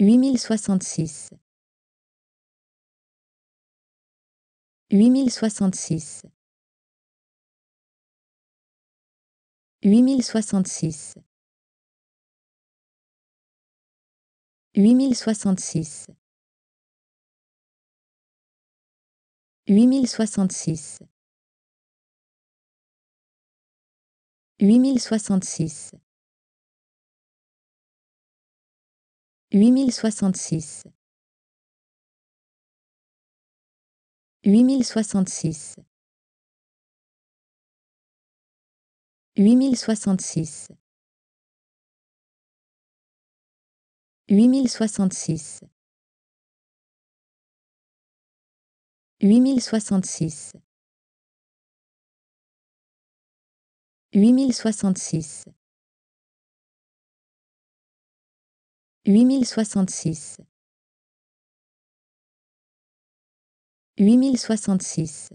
8066 8066 8066 8066 8066 8066 8066 8066 8066 8066 8066 8066 Huit mille soixante-six. Huit mille soixante-six.